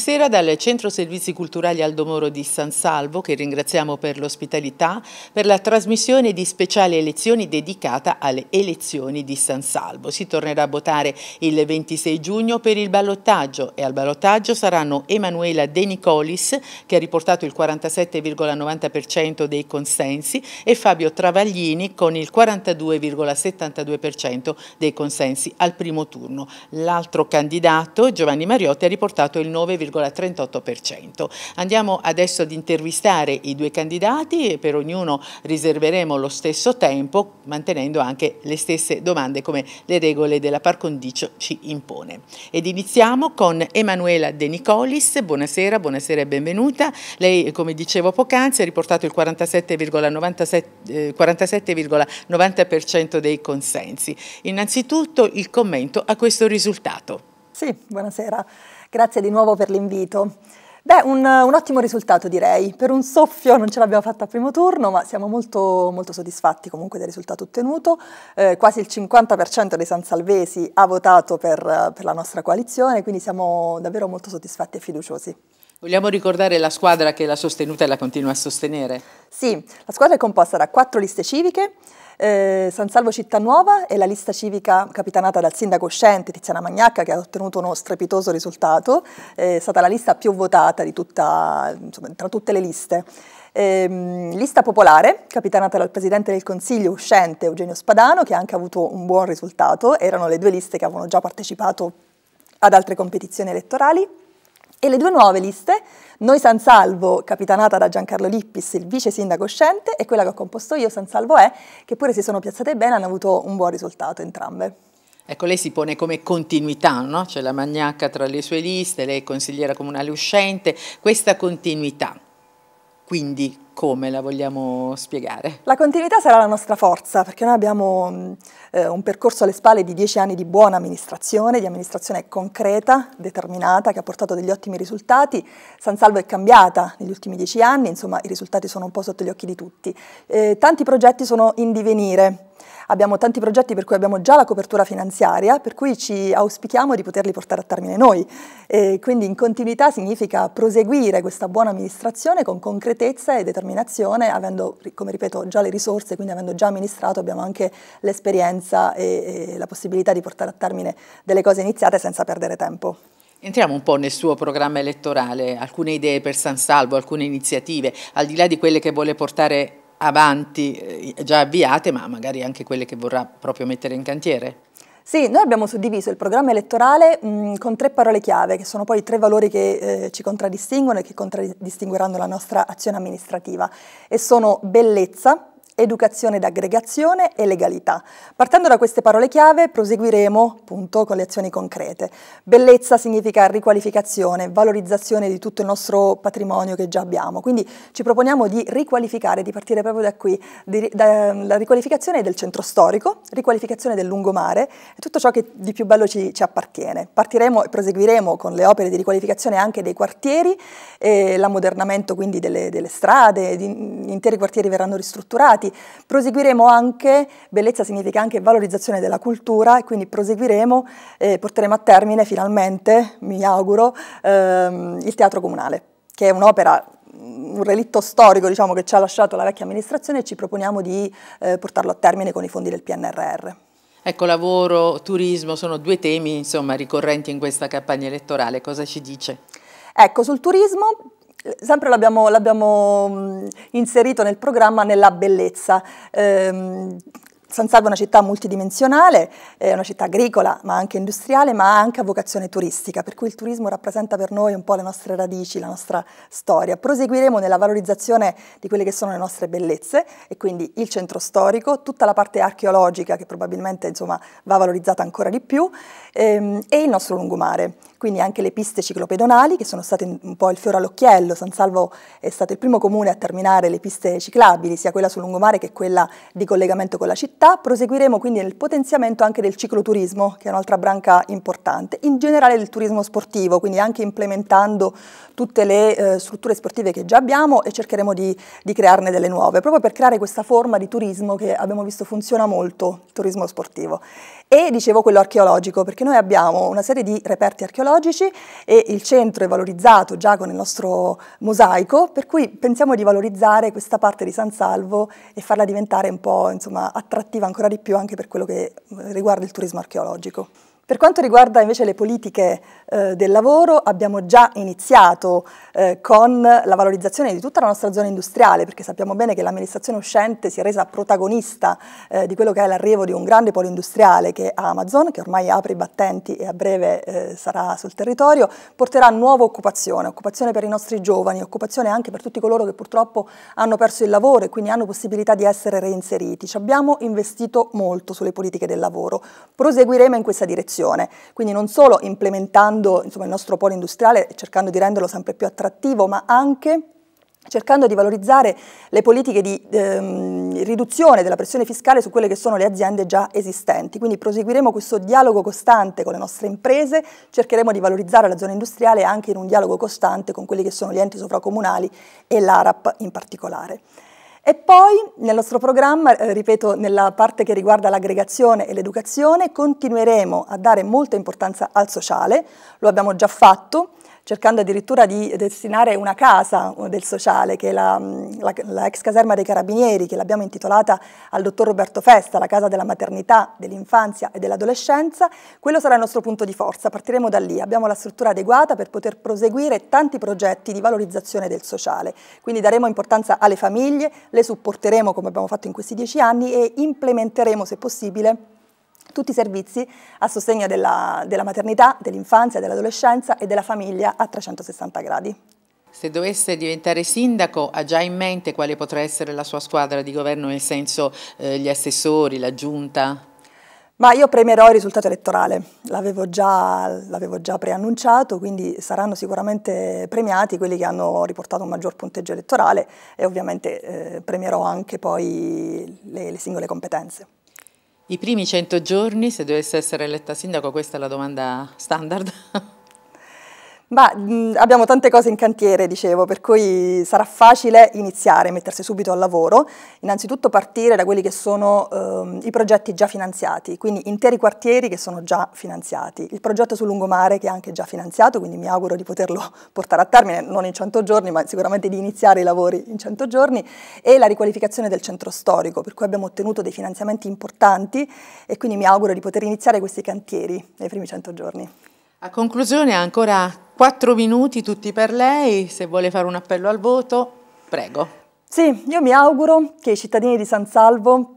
Buonasera dal Centro Servizi Culturali Aldomoro di San Salvo, che ringraziamo per l'ospitalità, per la trasmissione di speciali elezioni dedicata alle elezioni di San Salvo. Si tornerà a votare il 26 giugno per il ballottaggio e al ballottaggio saranno Emanuela De Nicolis, che ha riportato il 47,90% dei consensi, e Fabio Travaglini con il 42,72% dei consensi al primo turno. L'altro candidato, Giovanni Mariotti, ha riportato il 9,5%. 2,38%. Andiamo adesso ad intervistare i due candidati e per ognuno riserveremo lo stesso tempo mantenendo anche le stesse domande come le regole della par condicio ci impone. Ed iniziamo con Emanuela De Nicolis, buonasera, buonasera e benvenuta. Lei come dicevo poc'anzi ha riportato il 47,90% eh, 47 dei consensi. Innanzitutto il commento a questo risultato. Sì, buonasera. Grazie di nuovo per l'invito. Beh, un, un, ottimo risultato direi. Per un soffio non ce l'abbiamo fatta al primo turno, ma siamo molto, molto soddisfatti comunque del risultato ottenuto. Eh, quasi il 50% dei sansalvesi ha votato per, per la nostra coalizione, quindi siamo davvero molto soddisfatti e fiduciosi. Vogliamo ricordare la squadra che l'ha sostenuta e la continua a sostenere? Sì, la squadra è composta da quattro liste civiche, eh, San Salvo Città Nuova è la lista civica capitanata dal sindaco uscente Tiziana Magnacca che ha ottenuto uno strepitoso risultato, è stata la lista più votata tutta, insomma, tra tutte le liste. Ehm, lista popolare, capitanata dal Presidente del Consiglio uscente Eugenio Spadano, che ha anche avuto un buon risultato, erano le due liste che avevano già partecipato ad altre competizioni elettorali. E le due nuove liste, Noi San Salvo, capitanata da Giancarlo Lippis, il vice sindaco uscente, e quella che ho composto io, San Salvo è, che pure si sono piazzate bene, hanno avuto un buon risultato entrambe. Ecco, lei si pone come continuità, no? c'è la Magnacca tra le sue liste, lei è consigliera comunale uscente, questa continuità quindi come la vogliamo spiegare? La continuità sarà la nostra forza, perché noi abbiamo mm, eh, un percorso alle spalle di dieci anni di buona amministrazione, di amministrazione concreta, determinata, che ha portato degli ottimi risultati. San Salvo è cambiata negli ultimi dieci anni, insomma i risultati sono un po' sotto gli occhi di tutti. Eh, tanti progetti sono in divenire, abbiamo tanti progetti per cui abbiamo già la copertura finanziaria, per cui ci auspichiamo di poterli portare a termine noi. E quindi in continuità significa proseguire questa buona amministrazione con concretezza e determinazione, avendo, come ripeto, già le risorse, quindi avendo già amministrato abbiamo anche l'esperienza e, e la possibilità di portare a termine delle cose iniziate senza perdere tempo. Entriamo un po' nel suo programma elettorale, alcune idee per San Salvo, alcune iniziative, al di là di quelle che vuole portare avanti, eh, già avviate, ma magari anche quelle che vorrà proprio mettere in cantiere? Sì, noi abbiamo suddiviso il programma elettorale mh, mm, con tre parole chiave, che sono poi i tre valori che eh, ci contraddistinguono e che contraddistingueranno la nostra azione amministrativa, e sono bellezza, educazione ed aggregazione e legalità. Partendo da queste parole chiave proseguiremo appunto con le azioni concrete. Bellezza significa riqualificazione, valorizzazione di tutto il nostro patrimonio che già abbiamo, quindi ci proponiamo di riqualificare, di partire proprio da qui, di, da, ehm, la riqualificazione del centro storico, riqualificazione del lungomare e tutto ciò che di più bello ci, ci appartiene. Partiremo e proseguiremo con le opere di riqualificazione anche dei quartieri, l'ammodernamento quindi delle, delle strade, di, interi quartieri verranno ristrutturati, Infatti proseguiremo anche, bellezza significa anche valorizzazione della cultura e quindi proseguiremo e eh, porteremo a termine finalmente, mi auguro, ehm, il Teatro Comunale, che è un'opera un relitto storico diciamo, che ci ha lasciato la vecchia amministrazione e ci proponiamo di eh, portarlo a termine con i fondi del PNRR. Ecco, lavoro, turismo sono due temi insomma, ricorrenti in questa campagna elettorale, cosa ci dice? Ecco, sul turismo sempre l'abbiamo, inserito nel programma nella bellezza. Eh, San Salvo è una città multidimensionale, è una città agricola ma anche industriale, ma ha anche a vocazione turistica, per cui il turismo rappresenta per noi un po' le nostre radici, la nostra storia. Proseguiremo nella valorizzazione di quelle che sono le nostre bellezze e quindi il centro storico, tutta la parte archeologica che probabilmente insomma, va valorizzata ancora di più ehm, e il nostro lungomare, quindi anche le piste ciclopedonali che sono state un po' il fiore all'occhiello. San Salvo è stato il primo comune a terminare le piste ciclabili, sia quella sul lungomare che quella di collegamento con la città città proseguiremo quindi nel potenziamento anche del cicloturismo, che è un'altra branca importante, in generale del turismo sportivo, quindi anche implementando tutte le eh, strutture sportive che già abbiamo e cercheremo di, di, crearne delle nuove, proprio per creare questa forma di turismo che abbiamo visto funziona molto, il turismo sportivo e dicevo quello archeologico, perché noi abbiamo una serie di reperti archeologici e il centro è valorizzato già con il nostro mosaico, per cui pensiamo di valorizzare questa parte di San Salvo e farla diventare un po' insomma, attrattiva ancora di più anche per quello che eh, riguarda il turismo archeologico. Per quanto riguarda invece le politiche eh, del lavoro, abbiamo già iniziato eh, con la valorizzazione di tutta la nostra zona industriale, perché sappiamo bene che l'amministrazione uscente si è resa protagonista eh, di quello che è l'arrivo di un grande polo industriale che è Amazon, che ormai apre i battenti e a breve eh, sarà sul territorio, porterà nuova occupazione, occupazione per i nostri giovani, occupazione anche per tutti coloro che purtroppo hanno perso il lavoro e quindi hanno possibilità di essere reinseriti. Ci abbiamo investito molto sulle politiche del lavoro, proseguiremo in questa direzione produzione. Quindi non solo implementando insomma, il nostro polo industriale e cercando di renderlo sempre più attrattivo, ma anche cercando di valorizzare le politiche di ehm, riduzione della pressione fiscale su quelle che sono le aziende già esistenti. Quindi proseguiremo questo dialogo costante con le nostre imprese, cercheremo di valorizzare la zona industriale anche in un dialogo costante con quelli che sono gli enti sovracomunali e l'ARAP in particolare. E poi nel nostro programma, eh, ripeto, nella parte che riguarda l'aggregazione e l'educazione, continueremo a dare molta importanza al sociale, lo abbiamo già fatto, cercando addirittura di destinare una casa eh, del sociale, che è la, mm, la, la ex caserma dei carabinieri, che l'abbiamo intitolata al dottor Roberto Festa, la casa della maternità, dell'infanzia e dell'adolescenza, quello sarà il nostro punto di forza, partiremo da lì, abbiamo la struttura adeguata per poter proseguire tanti progetti di valorizzazione del sociale, quindi daremo importanza alle famiglie, le supporteremo come abbiamo fatto in questi dieci anni e implementeremo se possibile tutti i servizi a sostegno della, della maternità, dell'infanzia, dell'adolescenza e della famiglia a 360 gradi. Se dovesse diventare sindaco ha già in mente quale potrà essere la sua squadra di governo, nel senso eh, gli assessori, la giunta? Ma io premierò il risultato elettorale, l'avevo già, già preannunciato, quindi saranno sicuramente premiati quelli che hanno riportato un maggior punteggio elettorale e ovviamente eh, premierò anche poi le, le singole competenze. I primi 100 giorni, se dovesse essere eletta sindaco, questa è la domanda standard, Bah, mh, abbiamo tante cose in cantiere, dicevo, per cui sarà facile iniziare, mettersi subito al lavoro. Innanzitutto partire da quelli che sono ehm, i progetti già finanziati, quindi interi quartieri che sono già finanziati. Il progetto sul lungomare che è anche già finanziato, quindi mi auguro di poterlo portare a termine, non in 100 giorni, ma sicuramente di iniziare i lavori in 100 giorni, e la riqualificazione del centro storico, per cui abbiamo ottenuto dei finanziamenti importanti e quindi mi auguro di poter iniziare questi cantieri nei primi 100 giorni. A conclusione ha ancora quattro minuti tutti per lei, se vuole fare un appello al voto, prego. Sì, io mi auguro che i cittadini di San Salvo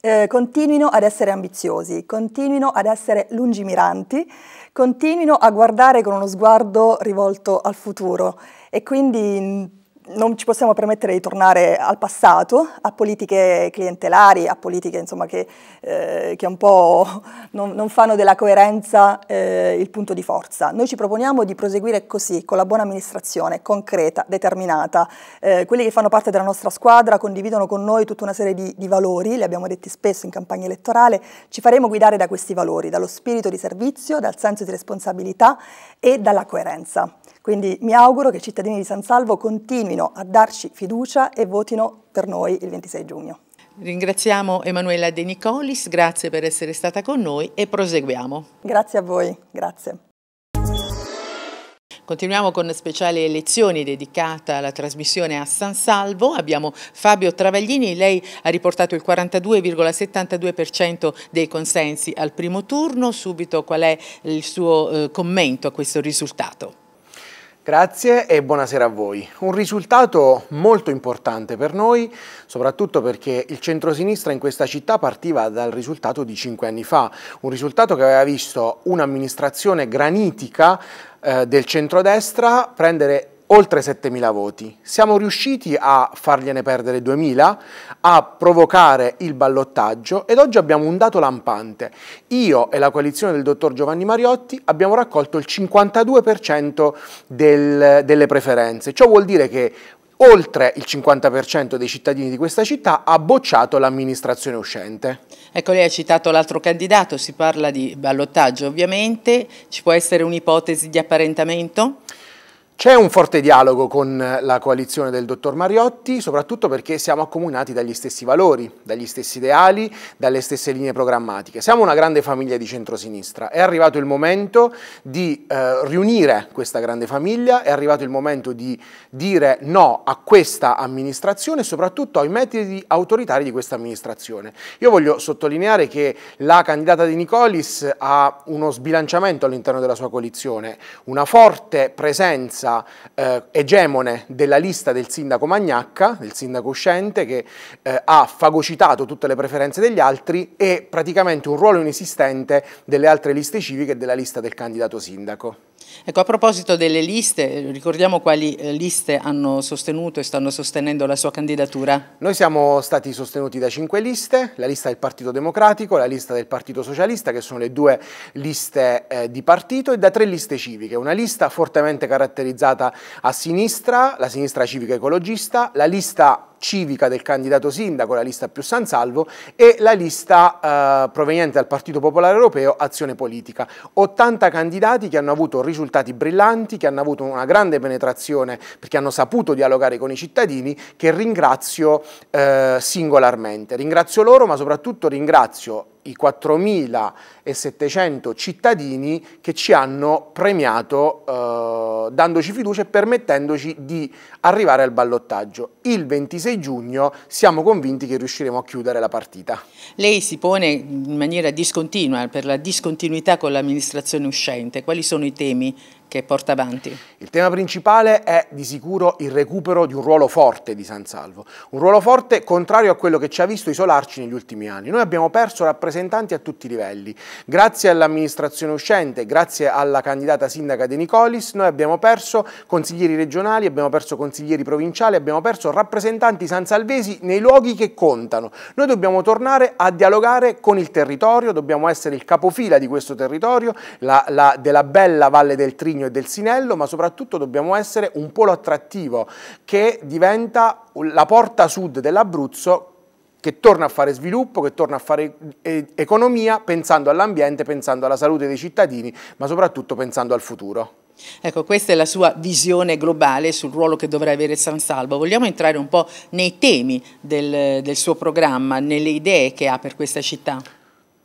eh, continuino ad essere ambiziosi, continuino ad essere lungimiranti, continuino a guardare con uno sguardo rivolto al futuro e quindi non ci possiamo permettere di tornare al passato, a politiche clientelari, a politiche insomma, che, eh, che, un po' non, non fanno della coerenza eh, il punto di forza. Noi ci proponiamo di proseguire così, con la buona amministrazione, concreta, determinata. Eh, quelli che fanno parte della nostra squadra condividono con noi tutta una serie di, di valori, li abbiamo detti spesso in campagna elettorale, ci faremo guidare da questi valori, dallo spirito di servizio, dal senso di responsabilità e dalla coerenza. Quindi mi auguro che i cittadini di San Salvo continuino a darci fiducia e votino per noi il 26 giugno. Ringraziamo Emanuela De Nicolis, grazie per essere stata con noi e proseguiamo. Grazie a voi, grazie. Continuiamo con speciali elezioni dedicata alla trasmissione a San Salvo. Abbiamo Fabio Travaglini, lei ha riportato il 42,72% dei consensi al primo turno. Subito qual è il suo eh, commento a questo risultato? Grazie e buonasera a voi. Un risultato molto importante per noi, soprattutto perché il centrosinistra in questa città partiva dal risultato di cinque anni fa, un risultato che aveva visto un'amministrazione granitica eh, del centrodestra prendere oltre 7.000 voti. Siamo riusciti a fargliene perdere 2.000, a provocare il ballottaggio ed oggi abbiamo un dato lampante. Io e la coalizione del dottor Giovanni Mariotti abbiamo raccolto il 52% del, delle preferenze. Ciò vuol dire che oltre il 50% dei cittadini di questa città ha bocciato l'amministrazione uscente. Ecco, lei ha citato l'altro candidato, si parla di ballottaggio ovviamente, ci può essere un'ipotesi di apparentamento? C'è un forte dialogo con la coalizione del dottor Mariotti, soprattutto perché siamo accomunati dagli stessi valori, dagli stessi ideali, dalle stesse linee programmatiche. Siamo una grande famiglia di centrosinistra. È arrivato il momento di eh, riunire questa grande famiglia, è arrivato il momento di dire no a questa amministrazione e soprattutto ai metodi autoritari di questa amministrazione. Io voglio sottolineare che la candidata di Nicolis ha uno sbilanciamento all'interno della sua coalizione, una forte presenza presenza eh, egemone della lista del sindaco Magnacca, del sindaco uscente, che eh, ha fagocitato tutte le preferenze degli altri e praticamente un ruolo inesistente delle altre liste civiche e della lista del candidato sindaco. Ecco, a proposito delle liste, ricordiamo quali eh, liste hanno sostenuto e stanno sostenendo la sua candidatura? Noi siamo stati sostenuti da cinque liste, la lista del Partito Democratico, la lista del Partito Socialista, che sono le due liste eh, di partito, e da tre liste civiche, una lista fortemente caratterizzata a sinistra, la sinistra civica ecologista, la lista civica del candidato sindaco, la lista più San Salvo, e la lista eh, proveniente dal Partito Popolare Europeo Azione Politica. 80 candidati che hanno avuto risultati brillanti, che hanno avuto una grande penetrazione perché hanno saputo dialogare con i cittadini, che ringrazio eh, singolarmente. Ringrazio loro, ma soprattutto ringrazio i 4.700 cittadini che ci hanno premiato eh, dandoci fiducia e permettendoci di arrivare al ballottaggio. Il 26 giugno siamo convinti che riusciremo a chiudere la partita. Lei si pone in maniera discontinua per la discontinuità con l'amministrazione uscente. Quali sono i temi che porta avanti? Il tema principale è di sicuro il recupero di un ruolo forte di San Salvo, un ruolo forte contrario a quello che ci ha visto isolarci negli ultimi anni. Noi abbiamo perso rappresentanti a tutti i livelli, grazie all'amministrazione uscente, grazie alla candidata sindaca De Nicolis, noi abbiamo perso consiglieri regionali, abbiamo perso consiglieri provinciali, abbiamo perso rappresentanti sansalvesi nei luoghi che contano. Noi dobbiamo tornare a dialogare con il territorio, dobbiamo essere il capofila di questo territorio, la, la, della bella Valle del Trigno, Murigno e del Sinello, ma soprattutto dobbiamo essere un polo attrattivo che diventa la porta sud dell'Abruzzo che torna a fare sviluppo, che torna a fare eh, economia, pensando all'ambiente, pensando alla salute dei cittadini, ma soprattutto pensando al futuro. Ecco, questa è la sua visione globale sul ruolo che dovrà avere San Salvo. Vogliamo entrare un po' nei temi del, del suo programma, nelle idee che ha per questa città?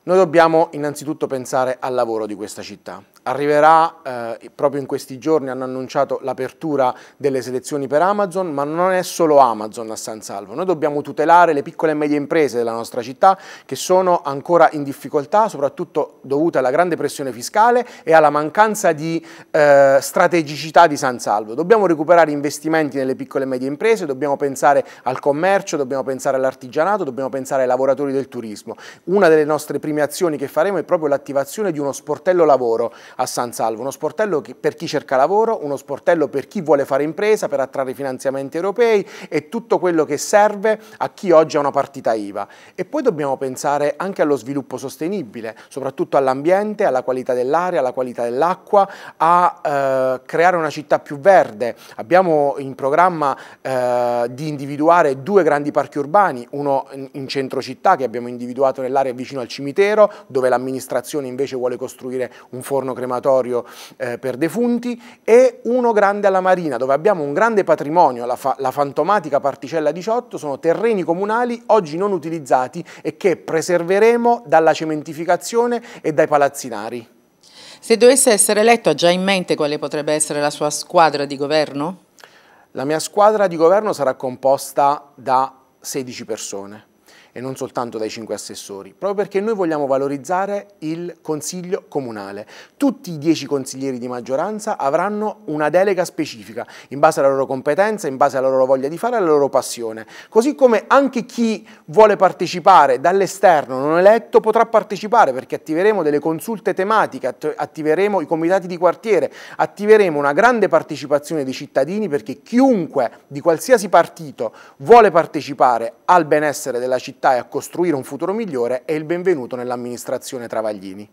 Noi dobbiamo innanzitutto pensare al lavoro di questa città, Arriverà eh, proprio in questi giorni, hanno annunciato l'apertura delle selezioni per Amazon, ma non è solo Amazon a San Salvo. Noi dobbiamo tutelare le piccole e medie imprese della nostra città che sono ancora in difficoltà, soprattutto dovute alla grande pressione fiscale e alla mancanza di eh, strategicità di San Salvo. Dobbiamo recuperare investimenti nelle piccole e medie imprese, dobbiamo pensare al commercio, dobbiamo pensare all'artigianato, dobbiamo pensare ai lavoratori del turismo. Una delle nostre prime azioni che faremo è proprio l'attivazione di uno sportello lavoro a San Salvo, uno sportello per chi cerca lavoro, uno sportello per chi vuole fare impresa, per attrarre finanziamenti europei e tutto quello che serve a chi oggi ha una partita IVA. E poi dobbiamo pensare anche allo sviluppo sostenibile, soprattutto all'ambiente, alla qualità dell'aria, alla qualità dell'acqua, a eh, creare una città più verde. Abbiamo in programma eh, di individuare due grandi parchi urbani, uno in centro città che abbiamo individuato nell'area vicino al cimitero, dove l'amministrazione invece vuole costruire un forno crematorio eh, per defunti e uno grande alla Marina, dove abbiamo un grande patrimonio, la, fa la fantomatica particella 18, sono terreni comunali oggi non utilizzati e che preserveremo dalla cementificazione e dai palazzinari. Se dovesse essere eletto ha già in mente quale potrebbe essere la sua squadra di governo? La mia squadra di governo sarà composta da 16 persone e non soltanto dai cinque assessori, proprio perché noi vogliamo valorizzare il Consiglio Comunale. Tutti i dieci consiglieri di maggioranza avranno una delega specifica, in base alla loro competenza, in base alla loro voglia di fare, alla loro passione. Così come anche chi vuole partecipare dall'esterno, non eletto, potrà partecipare, perché attiveremo delle consulte tematiche, attiveremo i comitati di quartiere, attiveremo una grande partecipazione dei cittadini, perché chiunque di qualsiasi partito vuole partecipare al benessere della città, città e a costruire un futuro migliore è il benvenuto nell'amministrazione Travaglini.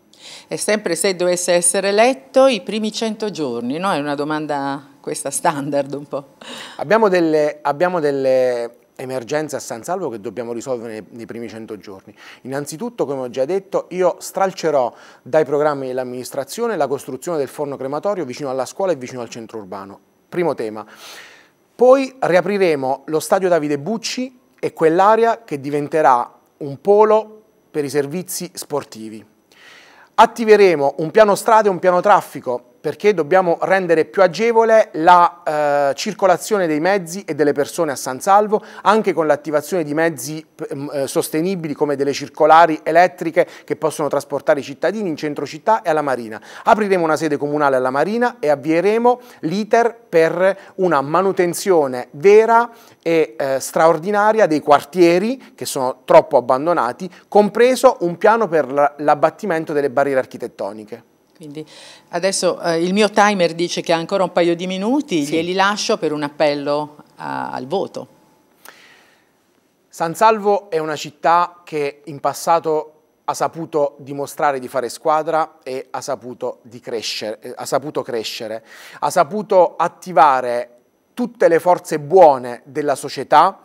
E sempre se dovesse essere eletto i primi 100 giorni, no? È una domanda questa standard un po'. Abbiamo delle, abbiamo delle emergenze a San Salvo che dobbiamo risolvere nei, nei, primi 100 giorni. Innanzitutto, come ho già detto, io stralcerò dai programmi dell'amministrazione la costruzione del forno crematorio vicino alla scuola e vicino al centro urbano. Primo tema. Poi riapriremo lo stadio Davide Bucci è quell'area che diventerà un polo per i servizi sportivi. Attiveremo un piano strade e un piano traffico perché dobbiamo rendere più agevole la eh, circolazione dei mezzi e delle persone a San Salvo, anche con l'attivazione di mezzi eh, sostenibili come delle circolari elettriche che possono trasportare i cittadini in centro città e alla Marina. Apriremo una sede comunale alla Marina e avvieremo l'iter per una manutenzione vera e eh, straordinaria dei quartieri che sono troppo abbandonati, compreso un piano per l'abbattimento delle barriere architettoniche. Quindi adesso eh, il mio timer dice che ha ancora un paio di minuti, sì. glieli lascio per un appello a, al voto. San Salvo è una città che in passato ha saputo dimostrare di fare squadra e ha saputo, crescere, eh, ha saputo crescere, ha saputo attivare tutte le forze buone della società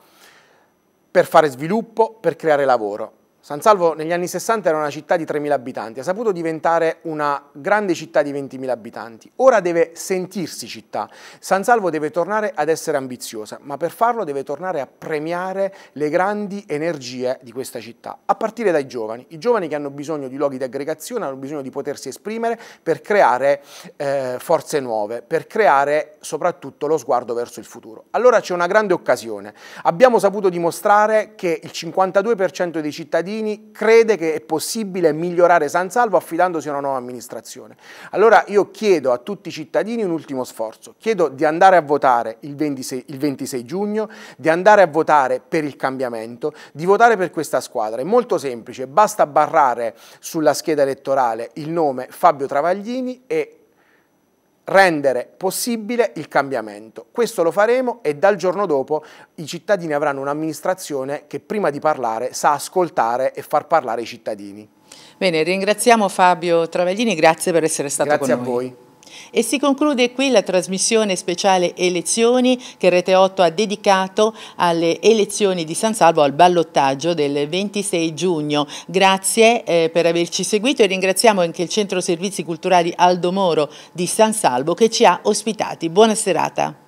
per fare sviluppo, per creare lavoro. San Salvo negli anni 60 era una città di 3.000 abitanti, ha saputo diventare una grande città di 20.000 abitanti. Ora deve sentirsi città. San Salvo deve tornare ad essere ambiziosa, ma per farlo deve tornare a premiare le grandi energie di questa città, a partire dai giovani. I giovani che hanno bisogno di luoghi di aggregazione, hanno bisogno di potersi esprimere per creare eh, forze nuove, per creare soprattutto lo sguardo verso il futuro. Allora c'è una grande occasione. Abbiamo saputo dimostrare che il 52% dei cittadini cittadini crede che è possibile migliorare San Salvo affidandosi a una nuova amministrazione. Allora io chiedo a tutti i cittadini un ultimo sforzo, chiedo di andare a votare il 26, il 26 giugno, di andare a votare per il cambiamento, di votare per questa squadra. È molto semplice, basta barrare sulla scheda elettorale il nome Fabio Travaglini e rendere possibile il cambiamento. Questo lo faremo e dal giorno dopo i cittadini avranno un'amministrazione che prima di parlare sa ascoltare e far parlare i cittadini. Bene, ringraziamo Fabio Travaglini, grazie per essere stato grazie con noi. Grazie a voi. E si conclude qui la trasmissione speciale elezioni che Rete 8 ha dedicato alle elezioni di San Salvo al ballottaggio del 26 giugno. Grazie eh, per averci seguito e ringraziamo anche il Centro Servizi Culturali Aldo Moro di San Salvo che ci ha ospitati. Buona serata.